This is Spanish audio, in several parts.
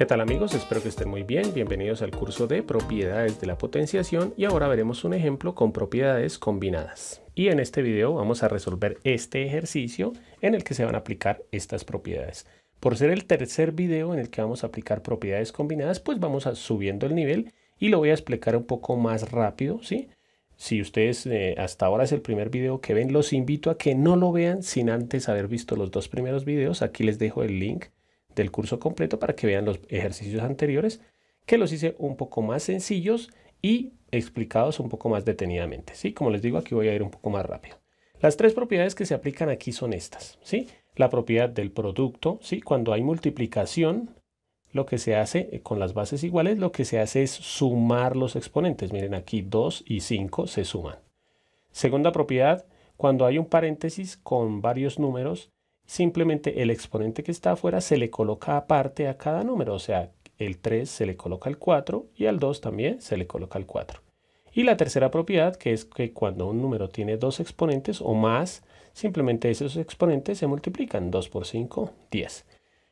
¿Qué tal amigos? Espero que estén muy bien. Bienvenidos al curso de propiedades de la potenciación y ahora veremos un ejemplo con propiedades combinadas. Y en este video vamos a resolver este ejercicio en el que se van a aplicar estas propiedades. Por ser el tercer video en el que vamos a aplicar propiedades combinadas, pues vamos a, subiendo el nivel y lo voy a explicar un poco más rápido, ¿sí? Si ustedes eh, hasta ahora es el primer video que ven, los invito a que no lo vean sin antes haber visto los dos primeros videos. Aquí les dejo el link del curso completo para que vean los ejercicios anteriores que los hice un poco más sencillos y explicados un poco más detenidamente. ¿sí? Como les digo, aquí voy a ir un poco más rápido. Las tres propiedades que se aplican aquí son estas. ¿sí? La propiedad del producto, ¿sí? cuando hay multiplicación, lo que se hace eh, con las bases iguales, lo que se hace es sumar los exponentes. Miren aquí 2 y 5 se suman. Segunda propiedad, cuando hay un paréntesis con varios números, simplemente el exponente que está afuera se le coloca aparte a cada número, o sea, el 3 se le coloca al 4 y al 2 también se le coloca al 4. Y la tercera propiedad, que es que cuando un número tiene dos exponentes o más, simplemente esos exponentes se multiplican, 2 por 5, 10.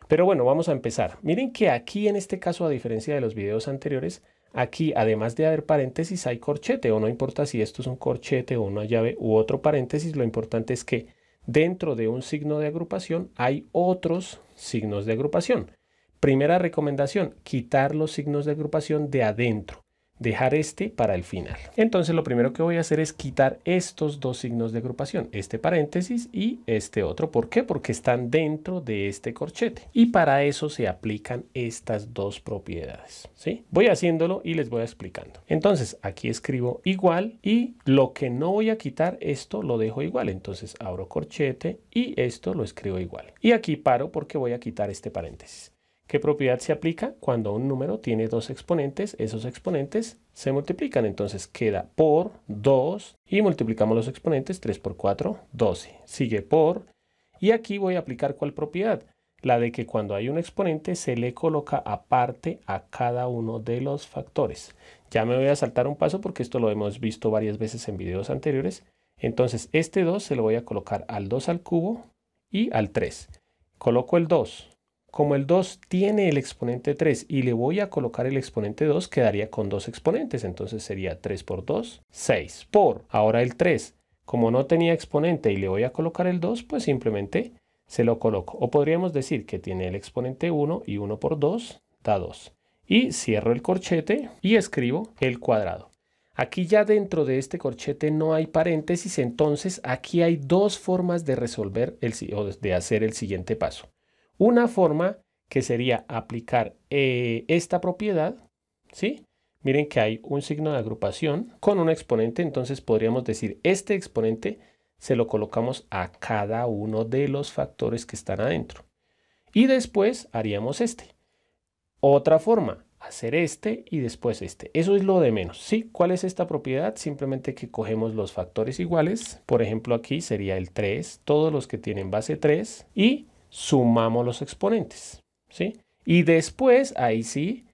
Pero bueno, vamos a empezar. Miren que aquí en este caso, a diferencia de los videos anteriores, aquí además de haber paréntesis hay corchete, o no importa si esto es un corchete o una llave u otro paréntesis, lo importante es que dentro de un signo de agrupación hay otros signos de agrupación. Primera recomendación, quitar los signos de agrupación de adentro dejar este para el final. Entonces lo primero que voy a hacer es quitar estos dos signos de agrupación, este paréntesis y este otro. ¿Por qué? Porque están dentro de este corchete y para eso se aplican estas dos propiedades. ¿sí? Voy haciéndolo y les voy explicando. Entonces aquí escribo igual y lo que no voy a quitar, esto lo dejo igual. Entonces abro corchete y esto lo escribo igual. Y aquí paro porque voy a quitar este paréntesis. ¿Qué propiedad se aplica? Cuando un número tiene dos exponentes, esos exponentes se multiplican. Entonces queda por 2 y multiplicamos los exponentes 3 por 4, 12. Sigue por y aquí voy a aplicar cuál propiedad. La de que cuando hay un exponente se le coloca aparte a cada uno de los factores. Ya me voy a saltar un paso porque esto lo hemos visto varias veces en videos anteriores. Entonces este 2 se lo voy a colocar al 2 al cubo y al 3. Coloco el 2, como el 2 tiene el exponente 3 y le voy a colocar el exponente 2, quedaría con dos exponentes. Entonces sería 3 por 2, 6 por. Ahora el 3, como no tenía exponente y le voy a colocar el 2, pues simplemente se lo coloco. O podríamos decir que tiene el exponente 1 y 1 por 2 da 2. Y cierro el corchete y escribo el cuadrado. Aquí ya dentro de este corchete no hay paréntesis, entonces aquí hay dos formas de resolver el, o de hacer el siguiente paso. Una forma que sería aplicar eh, esta propiedad, ¿sí? Miren que hay un signo de agrupación con un exponente, entonces podríamos decir este exponente se lo colocamos a cada uno de los factores que están adentro. Y después haríamos este. Otra forma, hacer este y después este. Eso es lo de menos, ¿sí? ¿Cuál es esta propiedad? Simplemente que cogemos los factores iguales. Por ejemplo, aquí sería el 3, todos los que tienen base 3 y sumamos los exponentes, ¿sí? Y después, ahí sí,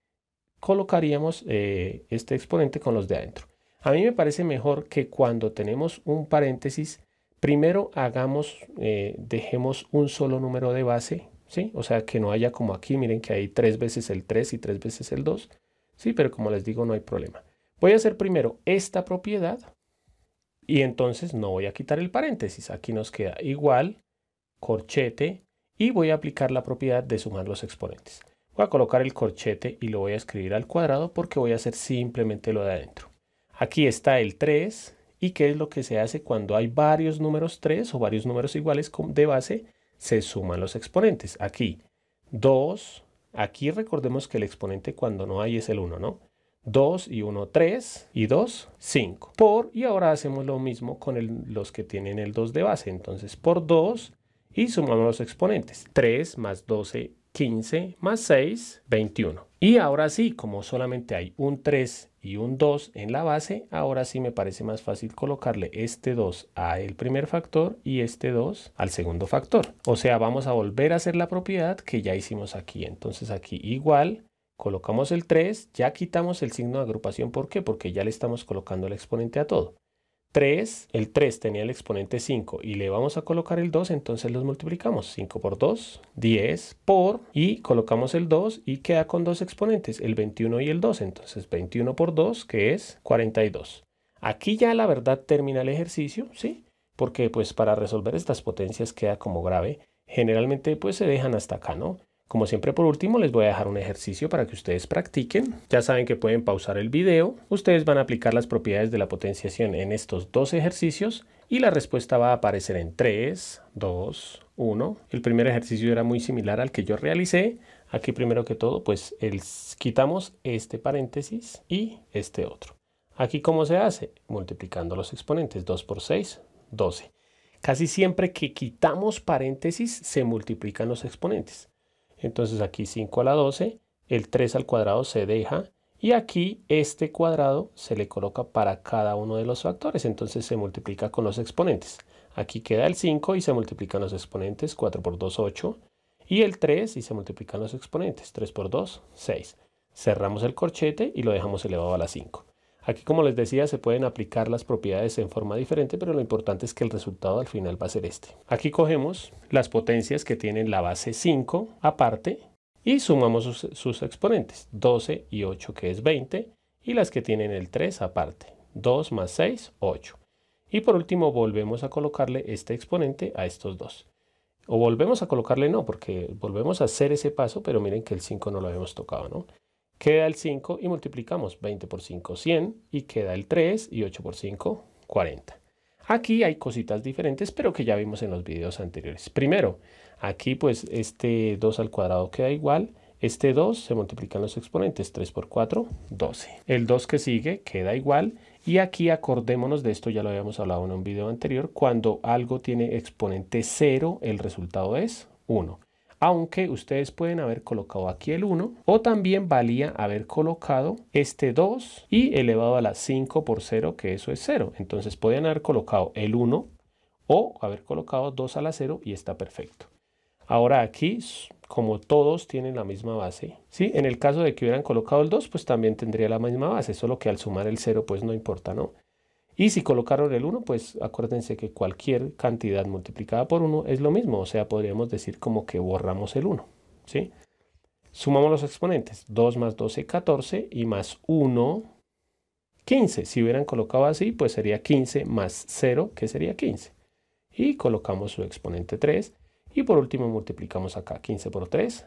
colocaríamos eh, este exponente con los de adentro. A mí me parece mejor que cuando tenemos un paréntesis, primero hagamos, eh, dejemos un solo número de base, ¿sí? O sea, que no haya como aquí, miren que hay tres veces el 3 y tres veces el 2, ¿sí? Pero como les digo, no hay problema. Voy a hacer primero esta propiedad y entonces no voy a quitar el paréntesis. Aquí nos queda igual, corchete, y voy a aplicar la propiedad de sumar los exponentes. Voy a colocar el corchete y lo voy a escribir al cuadrado porque voy a hacer simplemente lo de adentro. Aquí está el 3 y qué es lo que se hace cuando hay varios números 3 o varios números iguales de base, se suman los exponentes. Aquí 2, aquí recordemos que el exponente cuando no hay es el 1, ¿no? 2 y 1, 3 y 2, 5. Por, y ahora hacemos lo mismo con los que tienen el 2 de base. Entonces por 2 y sumamos los exponentes. 3 más 12, 15 más 6, 21. Y ahora sí, como solamente hay un 3 y un 2 en la base, ahora sí me parece más fácil colocarle este 2 al primer factor y este 2 al segundo factor. O sea, vamos a volver a hacer la propiedad que ya hicimos aquí. Entonces aquí igual, colocamos el 3, ya quitamos el signo de agrupación. ¿Por qué? Porque ya le estamos colocando el exponente a todo. 3, el 3 tenía el exponente 5 y le vamos a colocar el 2, entonces los multiplicamos. 5 por 2, 10 por, y colocamos el 2 y queda con dos exponentes, el 21 y el 2. Entonces 21 por 2, que es 42. Aquí ya la verdad termina el ejercicio, ¿sí? Porque pues para resolver estas potencias queda como grave. Generalmente pues se dejan hasta acá, ¿no? Como siempre por último les voy a dejar un ejercicio para que ustedes practiquen. Ya saben que pueden pausar el video. Ustedes van a aplicar las propiedades de la potenciación en estos dos ejercicios y la respuesta va a aparecer en 3, 2, 1. El primer ejercicio era muy similar al que yo realicé. Aquí primero que todo pues quitamos este paréntesis y este otro. Aquí cómo se hace? Multiplicando los exponentes 2 por 6, 12. Casi siempre que quitamos paréntesis se multiplican los exponentes. Entonces aquí 5 a la 12, el 3 al cuadrado se deja y aquí este cuadrado se le coloca para cada uno de los factores, entonces se multiplica con los exponentes. Aquí queda el 5 y se multiplican los exponentes, 4 por 2, 8. Y el 3 y se multiplican los exponentes, 3 por 2, 6. Cerramos el corchete y lo dejamos elevado a la 5. Aquí, como les decía, se pueden aplicar las propiedades en forma diferente, pero lo importante es que el resultado al final va a ser este. Aquí cogemos las potencias que tienen la base 5 aparte y sumamos sus, exponentes, 12 y 8 que es 20, y las que tienen el 3 aparte, 2 más 6, 8. Y por último volvemos a colocarle este exponente a estos dos. O volvemos a colocarle no, porque volvemos a hacer ese paso, pero miren que el 5 no lo habíamos tocado, ¿no? Queda el 5 y multiplicamos 20 por 5, 100 y queda el 3 y 8 por 5, 40. Aquí hay cositas diferentes, pero que ya vimos en los videos anteriores. Primero, aquí pues este 2 al cuadrado queda igual. Este 2 se multiplican los exponentes, 3 por 4, 12. El 2 que sigue queda igual. Y aquí acordémonos de esto, ya lo habíamos hablado en un video anterior, cuando algo tiene exponente 0, el resultado es 1 aunque ustedes pueden haber colocado aquí el 1 o también valía haber colocado este 2 y elevado a la 5 por 0 que eso es 0. Entonces podían haber colocado el 1 o haber colocado 2 a la 0 y está perfecto. Ahora aquí, como todos tienen la misma base, ¿sí? en el caso de que hubieran colocado el 2, pues también tendría la misma base, solo que al sumar el 0 pues no importa, ¿no? Y si colocaron el 1, pues acuérdense que cualquier cantidad multiplicada por 1 es lo mismo, o sea, podríamos decir como que borramos el 1, ¿sí? Sumamos los exponentes, 2 más 12, 14 y más 1, 15. Si hubieran colocado así, pues sería 15 más 0, que sería 15. Y colocamos su exponente 3 y por último multiplicamos acá 15 por 3,